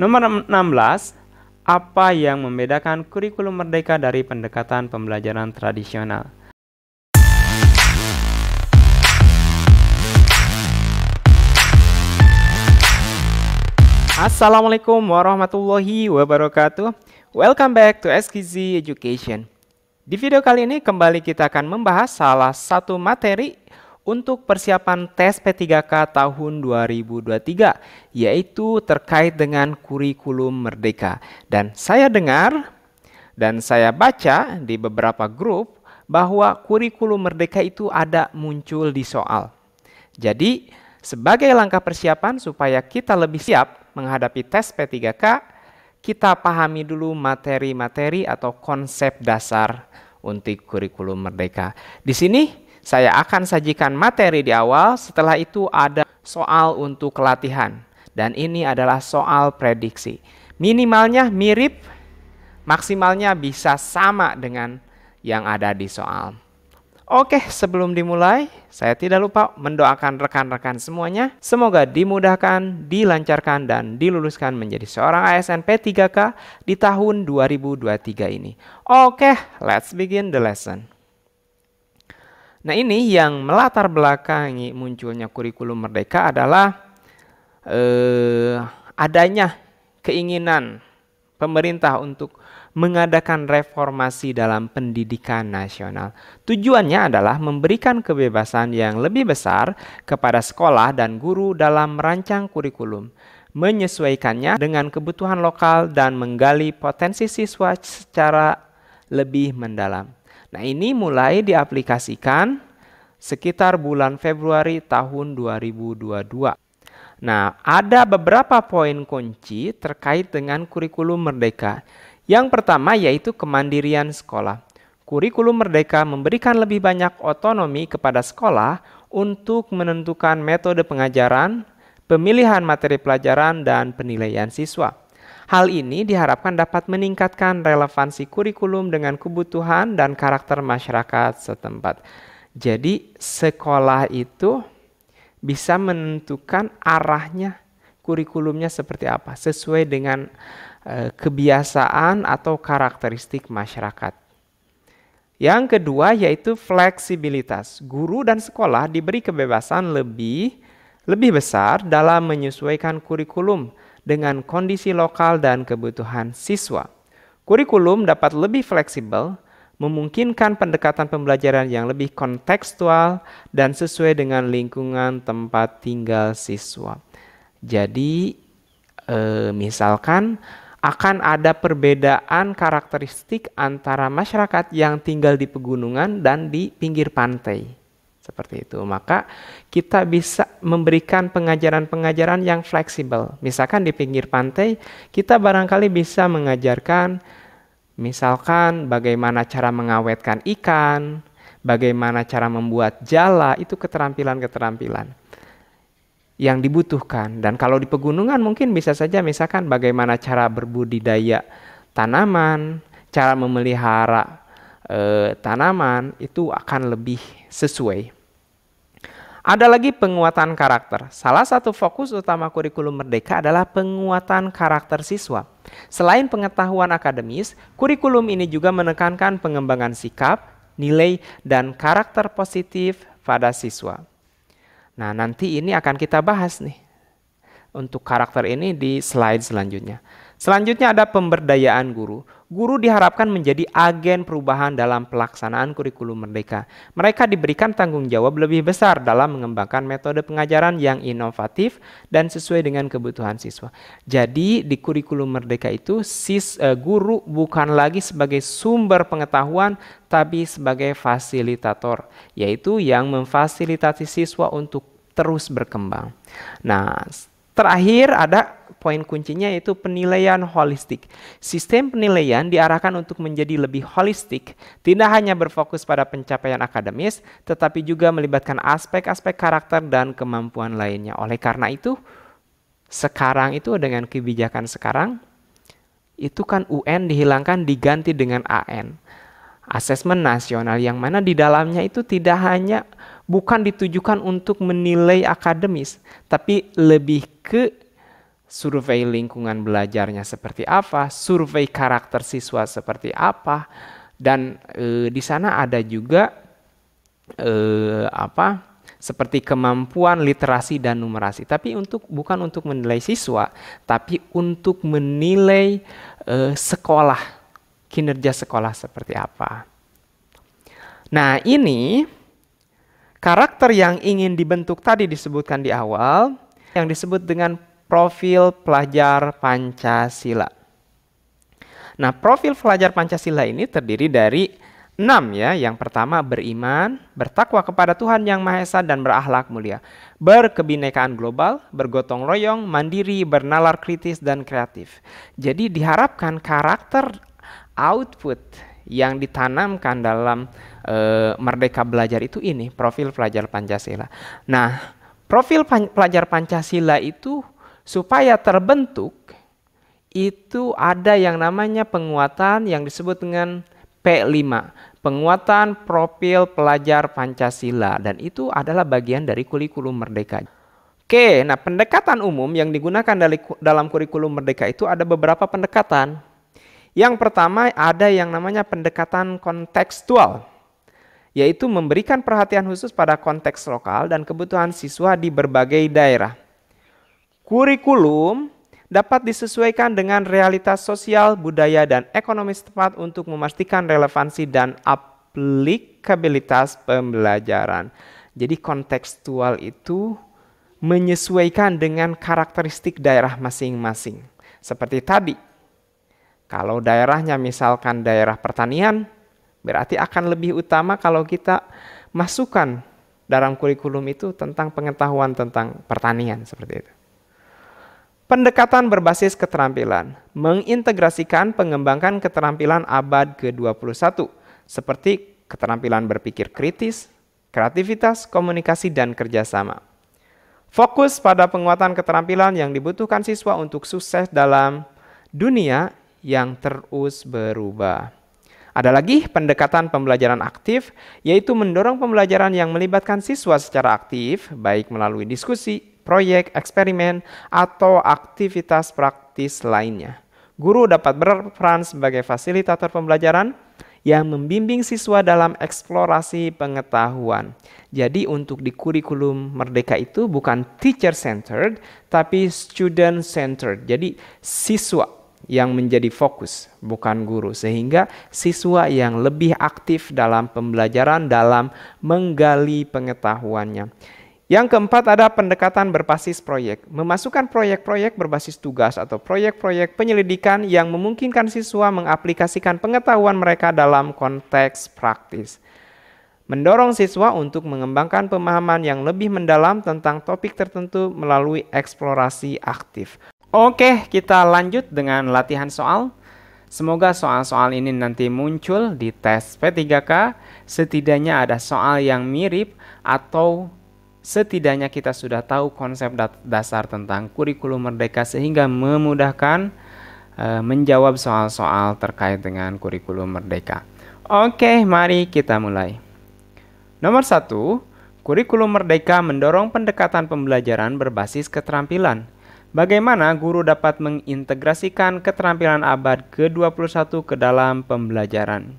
Nomor 16, apa yang membedakan kurikulum merdeka dari pendekatan pembelajaran tradisional? Assalamualaikum warahmatullahi wabarakatuh. Welcome back to SKZ Education. Di video kali ini kembali kita akan membahas salah satu materi untuk persiapan tes P3K tahun 2023 yaitu terkait dengan kurikulum merdeka. Dan saya dengar dan saya baca di beberapa grup bahwa kurikulum merdeka itu ada muncul di soal. Jadi sebagai langkah persiapan supaya kita lebih siap menghadapi tes P3K, kita pahami dulu materi-materi atau konsep dasar untuk kurikulum merdeka. Di sini saya akan sajikan materi di awal, setelah itu ada soal untuk latihan. Dan ini adalah soal prediksi. Minimalnya mirip, maksimalnya bisa sama dengan yang ada di soal. Oke, sebelum dimulai, saya tidak lupa mendoakan rekan-rekan semuanya. Semoga dimudahkan, dilancarkan, dan diluluskan menjadi seorang ASN P3K di tahun 2023 ini. Oke, let's begin the lesson. Nah ini yang melatar belakangi munculnya kurikulum merdeka adalah eh, adanya keinginan pemerintah untuk mengadakan reformasi dalam pendidikan nasional. Tujuannya adalah memberikan kebebasan yang lebih besar kepada sekolah dan guru dalam merancang kurikulum, menyesuaikannya dengan kebutuhan lokal dan menggali potensi siswa secara lebih mendalam. Nah ini mulai diaplikasikan sekitar bulan Februari tahun 2022. Nah, ada beberapa poin kunci terkait dengan kurikulum merdeka. Yang pertama yaitu kemandirian sekolah. Kurikulum merdeka memberikan lebih banyak otonomi kepada sekolah untuk menentukan metode pengajaran, pemilihan materi pelajaran, dan penilaian siswa. Hal ini diharapkan dapat meningkatkan relevansi kurikulum dengan kebutuhan dan karakter masyarakat setempat. Jadi sekolah itu bisa menentukan arahnya kurikulumnya seperti apa sesuai dengan e, kebiasaan atau karakteristik masyarakat. Yang kedua yaitu fleksibilitas. Guru dan sekolah diberi kebebasan lebih lebih besar dalam menyesuaikan kurikulum dengan kondisi lokal dan kebutuhan siswa. Kurikulum dapat lebih fleksibel, memungkinkan pendekatan pembelajaran yang lebih kontekstual dan sesuai dengan lingkungan tempat tinggal siswa. Jadi, e, misalkan akan ada perbedaan karakteristik antara masyarakat yang tinggal di pegunungan dan di pinggir pantai. Seperti itu. Maka kita bisa memberikan pengajaran-pengajaran yang fleksibel. Misalkan di pinggir pantai, kita barangkali bisa mengajarkan misalkan bagaimana cara mengawetkan ikan, bagaimana cara membuat jala, itu keterampilan-keterampilan yang dibutuhkan. Dan kalau di pegunungan mungkin bisa saja misalkan bagaimana cara berbudidaya tanaman, cara memelihara e, tanaman itu akan lebih sesuai. Ada lagi penguatan karakter. Salah satu fokus utama kurikulum Merdeka adalah penguatan karakter siswa. Selain pengetahuan akademis, kurikulum ini juga menekankan pengembangan sikap, nilai, dan karakter positif pada siswa. Nah, nanti ini akan kita bahas nih untuk karakter ini di slide selanjutnya. Selanjutnya ada pemberdayaan guru. Guru diharapkan menjadi agen perubahan dalam pelaksanaan kurikulum merdeka. Mereka diberikan tanggung jawab lebih besar dalam mengembangkan metode pengajaran yang inovatif dan sesuai dengan kebutuhan siswa. Jadi di kurikulum merdeka itu sis uh, guru bukan lagi sebagai sumber pengetahuan tapi sebagai fasilitator, yaitu yang memfasilitasi siswa untuk terus berkembang. Nah, terakhir ada poin kuncinya yaitu penilaian holistik. Sistem penilaian diarahkan untuk menjadi lebih holistik, tidak hanya berfokus pada pencapaian akademis, tetapi juga melibatkan aspek-aspek karakter dan kemampuan lainnya. Oleh karena itu, sekarang itu dengan kebijakan sekarang, itu kan UN dihilangkan diganti dengan AN. Asesmen nasional yang mana di dalamnya itu tidak hanya bukan ditujukan untuk menilai akademis, tapi lebih ke survei lingkungan belajarnya seperti apa, survei karakter siswa seperti apa, dan e, di sana ada juga e, apa seperti kemampuan literasi dan numerasi. Tapi untuk bukan untuk menilai siswa, tapi untuk menilai e, sekolah kinerja sekolah seperti apa. Nah ini karakter yang ingin dibentuk tadi disebutkan di awal yang disebut dengan profil pelajar Pancasila. Nah, profil pelajar Pancasila ini terdiri dari enam ya. Yang pertama beriman, bertakwa kepada Tuhan Yang Maha Esa dan berakhlak mulia. Berkebinekaan global, bergotong royong, mandiri, bernalar kritis dan kreatif. Jadi diharapkan karakter output yang ditanamkan dalam e, Merdeka Belajar itu ini profil pelajar Pancasila. Nah, profil pelajar Pancasila itu supaya terbentuk itu ada yang namanya penguatan yang disebut dengan P5, penguatan profil pelajar Pancasila dan itu adalah bagian dari kurikulum merdeka. Oke, nah pendekatan umum yang digunakan dari dalam kurikulum merdeka itu ada beberapa pendekatan. Yang pertama ada yang namanya pendekatan kontekstual, yaitu memberikan perhatian khusus pada konteks lokal dan kebutuhan siswa di berbagai daerah. Kurikulum dapat disesuaikan dengan realitas sosial, budaya, dan ekonomi setempat untuk memastikan relevansi dan aplikabilitas pembelajaran. Jadi kontekstual itu menyesuaikan dengan karakteristik daerah masing-masing. Seperti tadi, kalau daerahnya misalkan daerah pertanian, berarti akan lebih utama kalau kita masukkan dalam kurikulum itu tentang pengetahuan tentang pertanian seperti itu. Pendekatan berbasis keterampilan mengintegrasikan pengembangan keterampilan abad ke-21 seperti keterampilan berpikir kritis, kreativitas, komunikasi, dan kerjasama. Fokus pada penguatan keterampilan yang dibutuhkan siswa untuk sukses dalam dunia yang terus berubah. Ada lagi pendekatan pembelajaran aktif, yaitu mendorong pembelajaran yang melibatkan siswa secara aktif, baik melalui diskusi, proyek, eksperimen, atau aktivitas praktis lainnya. Guru dapat berperan sebagai fasilitator pembelajaran yang membimbing siswa dalam eksplorasi pengetahuan. Jadi untuk di kurikulum Merdeka itu bukan teacher centered tapi student centered. Jadi siswa yang menjadi fokus bukan guru sehingga siswa yang lebih aktif dalam pembelajaran dalam menggali pengetahuannya. Yang keempat ada pendekatan berbasis proyek. Memasukkan proyek-proyek berbasis tugas atau proyek-proyek penyelidikan yang memungkinkan siswa mengaplikasikan pengetahuan mereka dalam konteks praktis. Mendorong siswa untuk mengembangkan pemahaman yang lebih mendalam tentang topik tertentu melalui eksplorasi aktif. Oke, kita lanjut dengan latihan soal. Semoga soal-soal ini nanti muncul di tes P3K. Setidaknya ada soal yang mirip atau Setidaknya kita sudah tahu konsep dasar tentang kurikulum merdeka sehingga memudahkan eh, menjawab soal-soal terkait dengan kurikulum merdeka. Oke, mari kita mulai. Nomor satu, kurikulum merdeka mendorong pendekatan pembelajaran berbasis keterampilan. Bagaimana guru dapat mengintegrasikan keterampilan abad ke-21 ke dalam pembelajaran?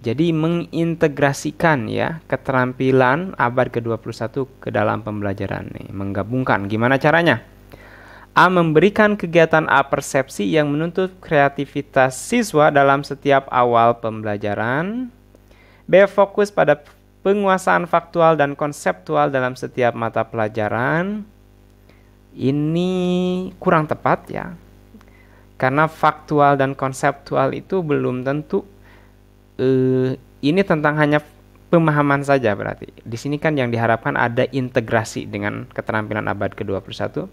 Jadi mengintegrasikan ya keterampilan abad ke-21 ke dalam pembelajaran nih, menggabungkan. Gimana caranya? A memberikan kegiatan A persepsi yang menuntut kreativitas siswa dalam setiap awal pembelajaran. B fokus pada penguasaan faktual dan konseptual dalam setiap mata pelajaran. Ini kurang tepat ya. Karena faktual dan konseptual itu belum tentu eh, ini tentang hanya pemahaman saja berarti. Di sini kan yang diharapkan ada integrasi dengan keterampilan abad ke-21.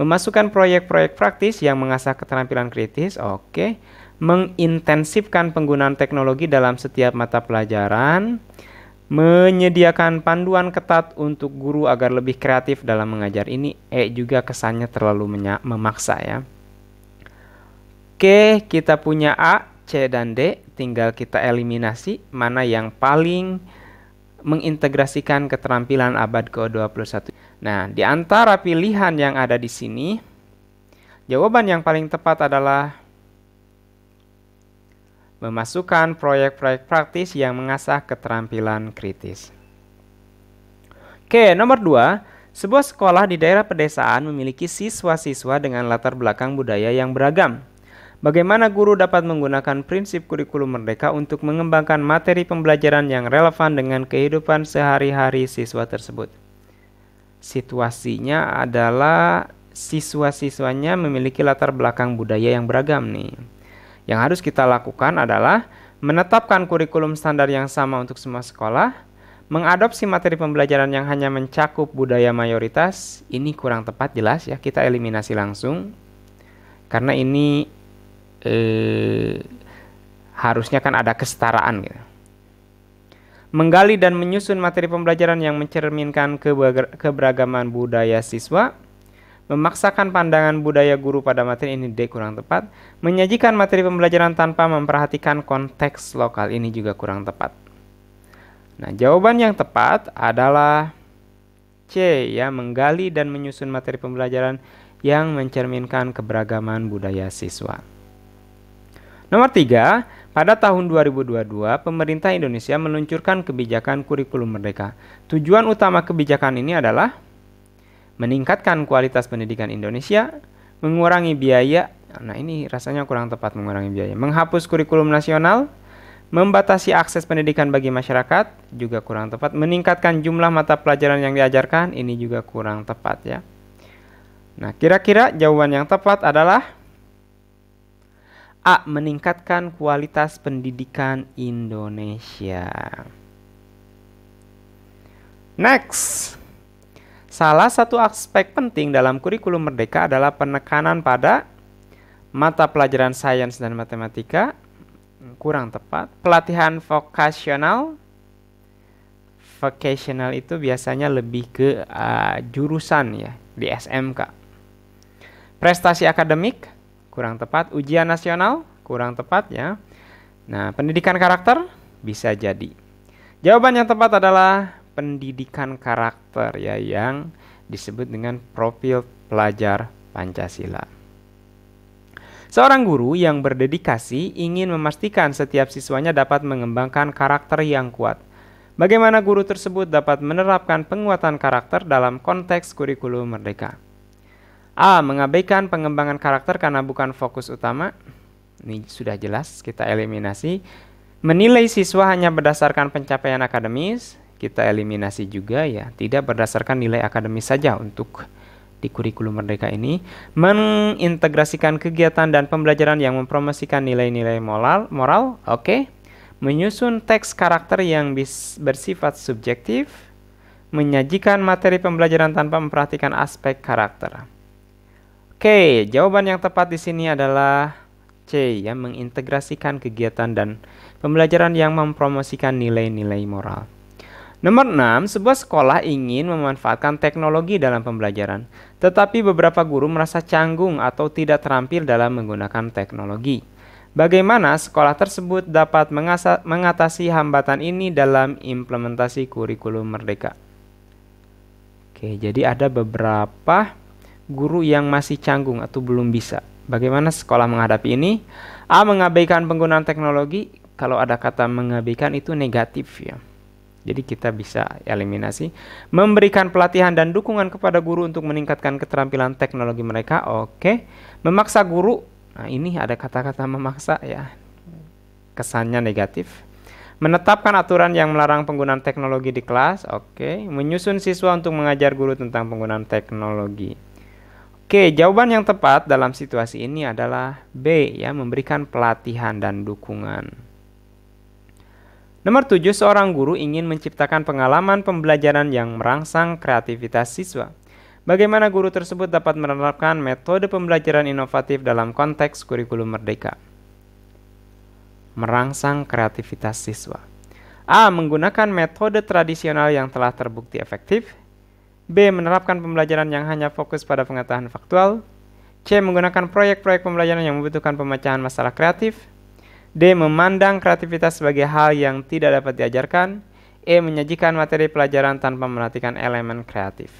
Memasukkan proyek-proyek praktis yang mengasah keterampilan kritis. Oke. Mengintensifkan penggunaan teknologi dalam setiap mata pelajaran. Menyediakan panduan ketat untuk guru agar lebih kreatif dalam mengajar ini. E juga kesannya terlalu memaksa ya. Oke, kita punya A, C, dan D tinggal kita eliminasi mana yang paling mengintegrasikan keterampilan abad ke-21. Nah, di antara pilihan yang ada di sini, jawaban yang paling tepat adalah memasukkan proyek-proyek praktis yang mengasah keterampilan kritis. Oke, nomor dua, sebuah sekolah di daerah pedesaan memiliki siswa-siswa dengan latar belakang budaya yang beragam. Bagaimana guru dapat menggunakan prinsip kurikulum merdeka untuk mengembangkan materi pembelajaran yang relevan dengan kehidupan sehari-hari siswa tersebut? Situasinya adalah siswa-siswanya memiliki latar belakang budaya yang beragam nih. Yang harus kita lakukan adalah menetapkan kurikulum standar yang sama untuk semua sekolah, mengadopsi materi pembelajaran yang hanya mencakup budaya mayoritas, ini kurang tepat jelas ya, kita eliminasi langsung. Karena ini eh, harusnya kan ada kesetaraan gitu. Menggali dan menyusun materi pembelajaran yang mencerminkan keberagaman budaya siswa, memaksakan pandangan budaya guru pada materi ini D kurang tepat, menyajikan materi pembelajaran tanpa memperhatikan konteks lokal ini juga kurang tepat. Nah, jawaban yang tepat adalah C ya, menggali dan menyusun materi pembelajaran yang mencerminkan keberagaman budaya siswa. Nomor tiga, pada tahun 2022, pemerintah Indonesia meluncurkan kebijakan kurikulum merdeka. Tujuan utama kebijakan ini adalah meningkatkan kualitas pendidikan Indonesia, mengurangi biaya, nah ini rasanya kurang tepat mengurangi biaya, menghapus kurikulum nasional, membatasi akses pendidikan bagi masyarakat, juga kurang tepat, meningkatkan jumlah mata pelajaran yang diajarkan, ini juga kurang tepat ya. Nah, kira-kira jawaban yang tepat adalah A. Meningkatkan kualitas pendidikan Indonesia. Next. Salah satu aspek penting dalam kurikulum merdeka adalah penekanan pada mata pelajaran sains dan matematika, kurang tepat, pelatihan vokasional, vocational itu biasanya lebih ke uh, jurusan ya di SMK. Prestasi akademik, kurang tepat. Ujian nasional, kurang tepat ya. Nah, pendidikan karakter bisa jadi. Jawaban yang tepat adalah pendidikan karakter ya yang disebut dengan profil pelajar Pancasila. Seorang guru yang berdedikasi ingin memastikan setiap siswanya dapat mengembangkan karakter yang kuat. Bagaimana guru tersebut dapat menerapkan penguatan karakter dalam konteks kurikulum merdeka? A. Mengabaikan pengembangan karakter karena bukan fokus utama. Ini sudah jelas, kita eliminasi. Menilai siswa hanya berdasarkan pencapaian akademis, kita eliminasi juga ya. Tidak berdasarkan nilai akademis saja untuk di kurikulum merdeka ini mengintegrasikan kegiatan dan pembelajaran yang mempromosikan nilai-nilai moral moral oke okay. menyusun teks karakter yang bersifat subjektif menyajikan materi pembelajaran tanpa memperhatikan aspek karakter Oke, jawaban yang tepat di sini adalah C yang mengintegrasikan kegiatan dan pembelajaran yang mempromosikan nilai-nilai moral. Nomor 6, sebuah sekolah ingin memanfaatkan teknologi dalam pembelajaran, tetapi beberapa guru merasa canggung atau tidak terampil dalam menggunakan teknologi. Bagaimana sekolah tersebut dapat mengatasi hambatan ini dalam implementasi kurikulum merdeka? Oke, jadi ada beberapa guru yang masih canggung atau belum bisa. Bagaimana sekolah menghadapi ini? A. Mengabaikan penggunaan teknologi. Kalau ada kata mengabaikan itu negatif ya. Jadi kita bisa eliminasi. Memberikan pelatihan dan dukungan kepada guru untuk meningkatkan keterampilan teknologi mereka. Oke. Memaksa guru. Nah, ini ada kata-kata memaksa ya. Kesannya negatif. Menetapkan aturan yang melarang penggunaan teknologi di kelas. Oke. Menyusun siswa untuk mengajar guru tentang penggunaan teknologi. Oke, jawaban yang tepat dalam situasi ini adalah B ya, memberikan pelatihan dan dukungan. Nomor 7, seorang guru ingin menciptakan pengalaman pembelajaran yang merangsang kreativitas siswa. Bagaimana guru tersebut dapat menerapkan metode pembelajaran inovatif dalam konteks kurikulum merdeka? Merangsang kreativitas siswa. A. Menggunakan metode tradisional yang telah terbukti efektif. B. Menerapkan pembelajaran yang hanya fokus pada pengetahuan faktual. C. Menggunakan proyek-proyek pembelajaran yang membutuhkan pemecahan masalah kreatif. D. Memandang kreativitas sebagai hal yang tidak dapat diajarkan. E. Menyajikan materi pelajaran tanpa memperhatikan elemen kreatif.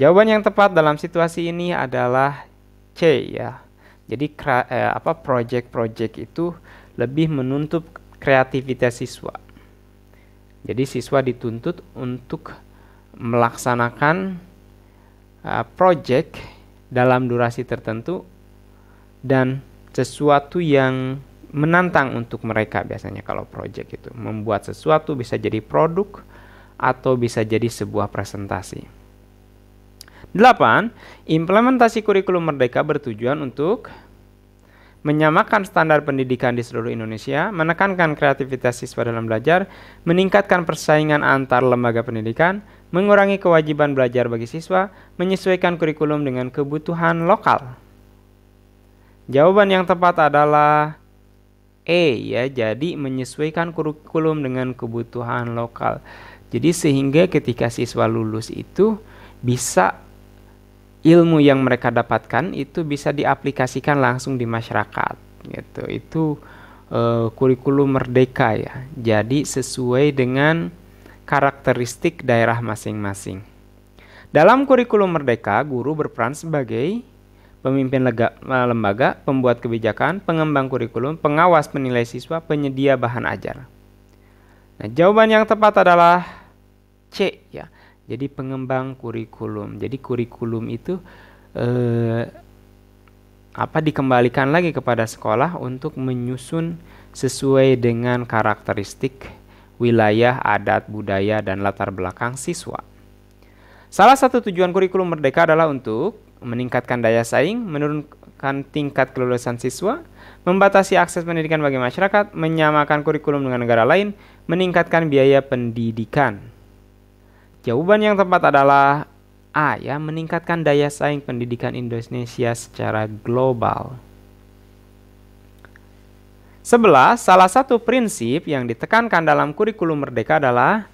Jawaban yang tepat dalam situasi ini adalah C ya. Jadi eh, apa project-project itu lebih menuntut kreativitas siswa. Jadi siswa dituntut untuk melaksanakan uh, project dalam durasi tertentu dan sesuatu yang menantang untuk mereka biasanya kalau project itu membuat sesuatu bisa jadi produk atau bisa jadi sebuah presentasi. 8. Implementasi kurikulum merdeka bertujuan untuk menyamakan standar pendidikan di seluruh Indonesia, menekankan kreativitas siswa dalam belajar, meningkatkan persaingan antar lembaga pendidikan, mengurangi kewajiban belajar bagi siswa, menyesuaikan kurikulum dengan kebutuhan lokal. Jawaban yang tepat adalah E ya, jadi menyesuaikan kurikulum dengan kebutuhan lokal. Jadi sehingga ketika siswa lulus itu bisa ilmu yang mereka dapatkan itu bisa diaplikasikan langsung di masyarakat gitu itu uh, kurikulum merdeka ya jadi sesuai dengan karakteristik daerah masing-masing dalam kurikulum merdeka guru berperan sebagai pemimpin lega, eh, lembaga pembuat kebijakan pengembang kurikulum pengawas penilai siswa penyedia bahan ajar nah jawaban yang tepat adalah C ya jadi pengembang kurikulum jadi kurikulum itu eh, apa dikembalikan lagi kepada sekolah untuk menyusun sesuai dengan karakteristik wilayah, adat, budaya, dan latar belakang siswa. Salah satu tujuan kurikulum merdeka adalah untuk meningkatkan daya saing, menurunkan tingkat kelulusan siswa, membatasi akses pendidikan bagi masyarakat, menyamakan kurikulum dengan negara lain, meningkatkan biaya pendidikan. Jawaban yang tepat adalah A. Ya, meningkatkan daya saing pendidikan Indonesia secara global. 11. Salah satu prinsip yang ditekankan dalam kurikulum merdeka adalah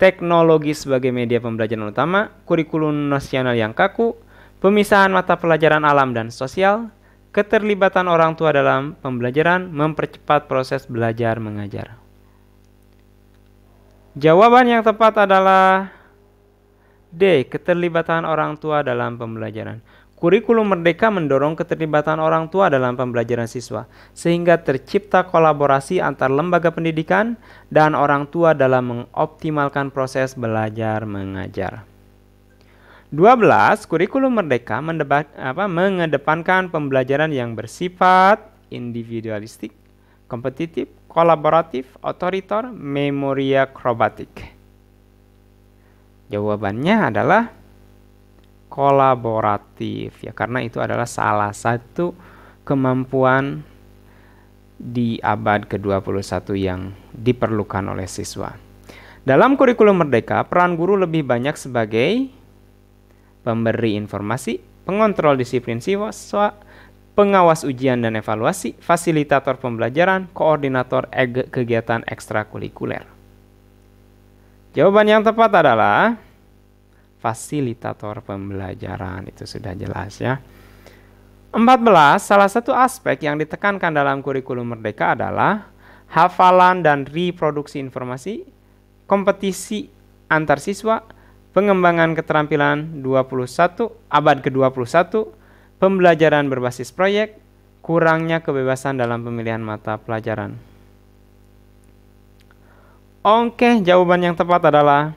teknologi sebagai media pembelajaran utama, kurikulum nasional yang kaku, pemisahan mata pelajaran alam dan sosial, keterlibatan orang tua dalam pembelajaran mempercepat proses belajar mengajar. Jawaban yang tepat adalah D. Keterlibatan orang tua dalam pembelajaran. Kurikulum Merdeka mendorong keterlibatan orang tua dalam pembelajaran siswa, sehingga tercipta kolaborasi antar lembaga pendidikan dan orang tua dalam mengoptimalkan proses belajar mengajar. 12. Kurikulum Merdeka mendebat, apa, mengedepankan pembelajaran yang bersifat individualistik, kompetitif, kolaboratif, otoritor, memoria krobatik. Jawabannya adalah kolaboratif ya karena itu adalah salah satu kemampuan di abad ke-21 yang diperlukan oleh siswa. Dalam kurikulum merdeka, peran guru lebih banyak sebagai pemberi informasi, pengontrol disiplin siswa, pengawas ujian dan evaluasi, fasilitator pembelajaran, koordinator kegiatan ekstrakurikuler. Jawaban yang tepat adalah fasilitator pembelajaran. Itu sudah jelas ya. 14. Salah satu aspek yang ditekankan dalam kurikulum merdeka adalah hafalan dan reproduksi informasi, kompetisi antar siswa, pengembangan keterampilan 21 abad ke-21, pembelajaran berbasis proyek, kurangnya kebebasan dalam pemilihan mata pelajaran. Oke, jawaban yang tepat adalah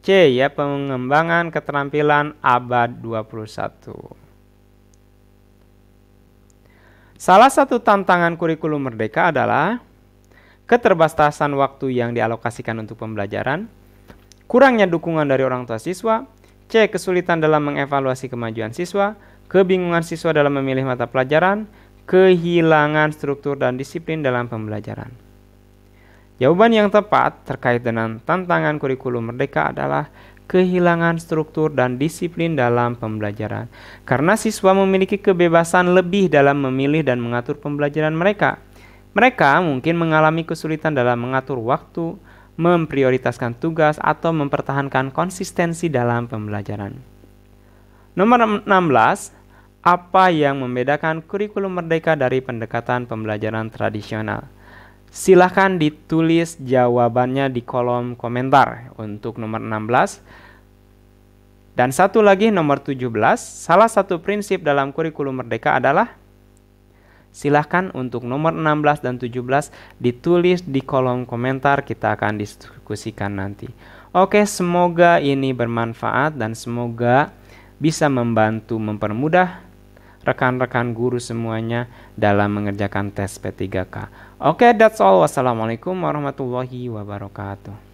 C ya, pengembangan keterampilan abad 21. Salah satu tantangan kurikulum merdeka adalah keterbatasan waktu yang dialokasikan untuk pembelajaran, kurangnya dukungan dari orang tua siswa, C. Kesulitan dalam mengevaluasi kemajuan siswa, kebingungan siswa dalam memilih mata pelajaran, kehilangan struktur dan disiplin dalam pembelajaran. Jawaban yang tepat terkait dengan tantangan kurikulum merdeka adalah kehilangan struktur dan disiplin dalam pembelajaran, karena siswa memiliki kebebasan lebih dalam memilih dan mengatur pembelajaran mereka. Mereka mungkin mengalami kesulitan dalam mengatur waktu, memprioritaskan tugas, atau mempertahankan konsistensi dalam pembelajaran. Nomor 16, apa yang membedakan kurikulum merdeka dari pendekatan pembelajaran tradisional? Silahkan ditulis jawabannya di kolom komentar untuk nomor 16. Dan satu lagi nomor 17, salah satu prinsip dalam kurikulum merdeka adalah Silahkan untuk nomor 16 dan 17 ditulis di kolom komentar kita akan diskusikan nanti. Oke, semoga ini bermanfaat dan semoga bisa membantu mempermudah rekan-rekan guru semuanya dalam mengerjakan tes P3K. Oke, okay, that's all. Wassalamualaikum warahmatullahi wabarakatuh.